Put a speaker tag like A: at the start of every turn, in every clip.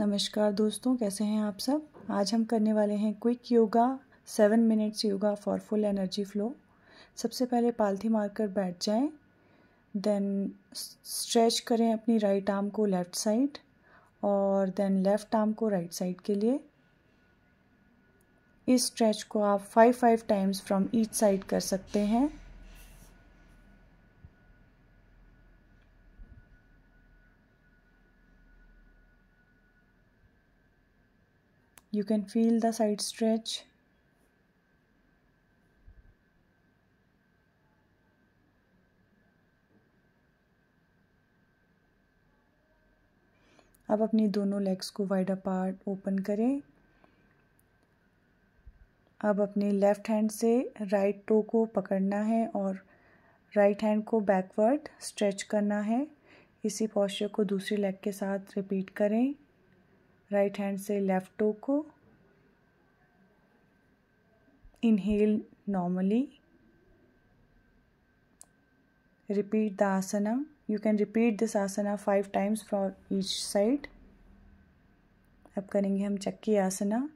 A: नमस्कार दोस्तों कैसे हैं आप सब आज हम करने वाले हैं quick yoga seven minutes yoga for full energy flow सबसे पहले पालथी मारकर बैठ जाएं देन स्ट्रेच करें अपनी राइट आर्म को लेफ़्ट साइड और देन लेफ़्ट आर्म को राइट साइड के लिए इस स्ट्रेच को आप five five times from each side कर सकते हैं you can feel the side stretch अब अपनी दोनों लेग्स को वाइड अपार्ट ओपन करें अब अपने लेफ़्ट हैंड से राइट टो को पकड़ना है और राइट हैंड को बैकवर्ड स्ट्रेच करना है इसी पॉस्चर को दूसरी लेग के साथ रिपीट करें राइट हैंड से लेफ्ट टो को inhale normally repeat the asana you can repeat this asana five times from each side अब करेंगे हम चक्की आसना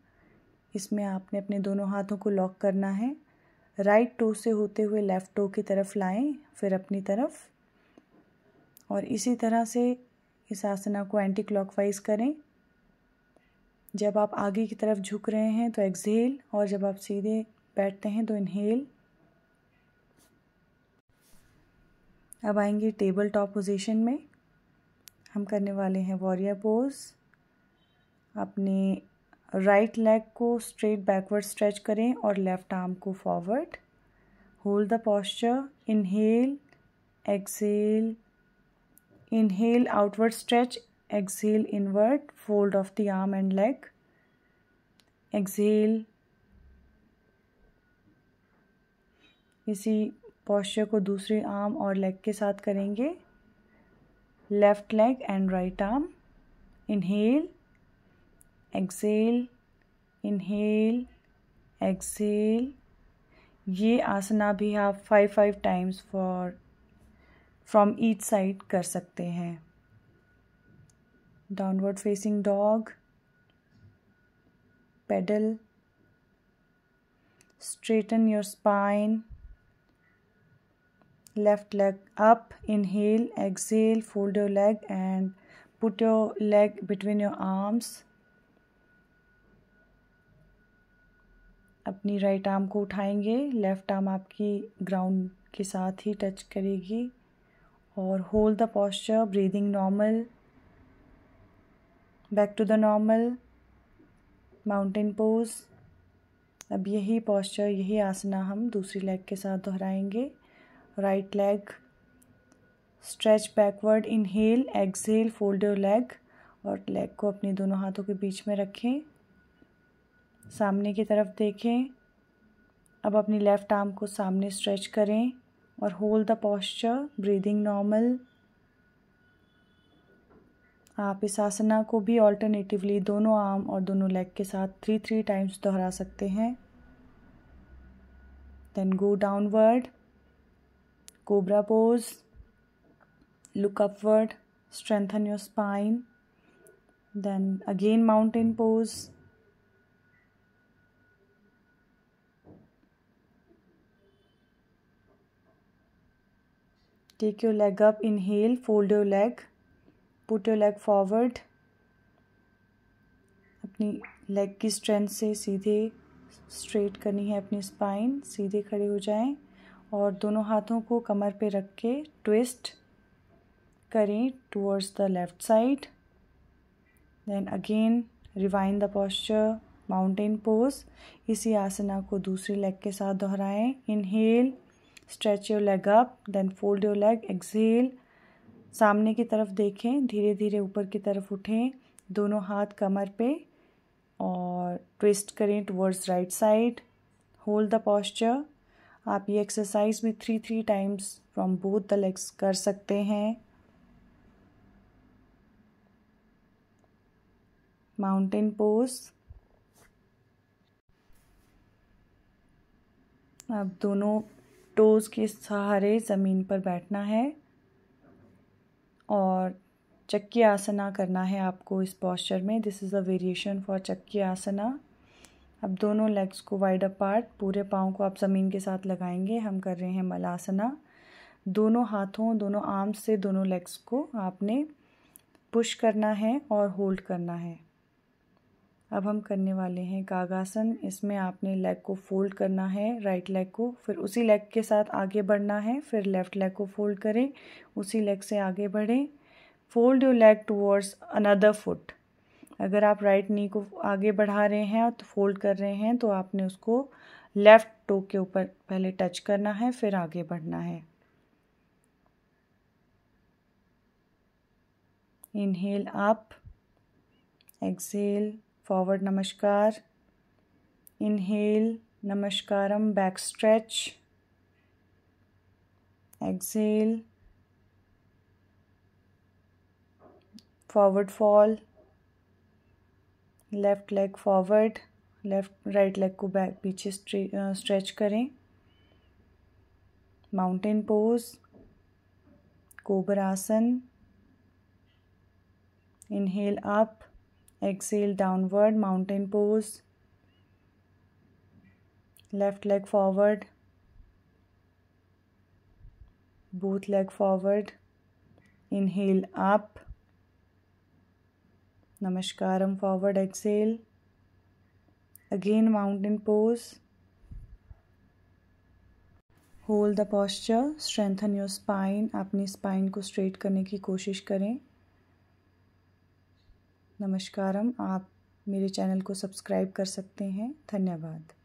A: इसमें आपने अपने दोनों हाथों को लॉक करना है राइट टो से होते हुए लेफ़्ट टो की तरफ लाएं फिर अपनी तरफ और इसी तरह से इस आसना को एंटी क्लॉकवाइज करें जब आप आगे की तरफ झुक रहे हैं तो एक्सहेल और जब आप सीधे बैठते हैं तो इनहेल अब आएंगे टेबल टॉप पोजीशन में हम करने वाले हैं वॉरियर पोज अपने राइट लेग को स्ट्रेट बैकवर्ड स्ट्रेच करें और लेफ्ट आर्म को forward hold the posture inhale exhale inhale outward stretch exhale inward fold of the arm and leg exhale इसी पॉस्चर को दूसरे आर्म और लेग के साथ करेंगे left leg and right arm inhale exhale inhale exhale ये आसना भी आप five five times for from each side कर सकते हैं downward facing dog, pedal, straighten your spine, left leg up, inhale, exhale, fold your leg and put your leg between your arms. अपनी right arm को उठाएंगे left arm आपकी ground के साथ ही touch करेगी और hold the posture breathing normal back to the normal mountain pose अब यही पॉस्चर यही आसना हम दूसरी लेग के साथ दोहराएंगे right leg stretch backward inhale exhale fold your leg और लेग को अपने दोनों हाथों के बीच में रखें सामने की तरफ देखें अब अपनी लेफ़्ट आर्म को सामने स्ट्रेच करें और hold the posture breathing normal आप इस आसना को भी ऑल्टरनेटिवली दोनों आर्म और दोनों लेग के साथ थ्री थ्री टाइम्स दोहरा सकते हैं then go downward cobra pose look upward strengthen your spine then again mountain pose take your leg up inhale fold your leg put your leg forward अपनी leg की strength से सीधे straight करनी है अपनी स्पाइन सीधे खड़े हो जाएं और दोनों हाथों को कमर पे रख के ट्विस्ट करें towards the left side then again rewind the posture mountain pose इसी आसना को दूसरी लेग के साथ दोहराएं inhale stretch your leg up then fold your leg exhale सामने की तरफ देखें धीरे धीरे ऊपर की तरफ उठें दोनों हाथ कमर पे और ट्विस्ट करें towards right side hold the posture आप ये एक्सरसाइज भी three three times from both the legs कर सकते हैं माउंटेन पोज अब दोनों टोज़ के सहारे ज़मीन पर बैठना है और चक्की आसना करना है आपको इस पॉस्चर में this is a variation for chakki asana अब दोनों लेग्स को वाइड अपार्ट पूरे पाँव को आप ज़मीन के साथ लगाएंगे हम कर रहे हैं मलासना दोनों हाथों दोनों आर्म्स से दोनों लेग्स को आपने पुश करना है और होल्ड करना है अब हम करने वाले हैं कागासन इसमें आपने लेग को फोल्ड करना है राइट लेग को फिर उसी लेग के साथ आगे बढ़ना है फिर लेफ़्ट लेग को फोल्ड करें उसी लेग से आगे बढ़ें fold your leg towards another foot अगर आप राइट नी को आगे बढ़ा रहे हैं और तो फोल्ड कर रहे हैं तो आपने उसको लेफ़्ट टो के ऊपर पहले टच करना है फिर आगे बढ़ना है inhale up exhale forward namaskar inhale namaskaram back stretch exhale forward fall left leg forward left right leg को बैक पीछे स्ट्रेच करें माउंटेन पोज कोबरासन inhale up exhale downward mountain pose left leg forward both leg forward inhale up namaskaram forward exhale again mountain pose hold the posture strengthen your spine अपनी spine को straight करने की कोशिश करें नमस्कारम आप मेरे चैनल को सब्सक्राइब कर सकते हैं धन्यवाद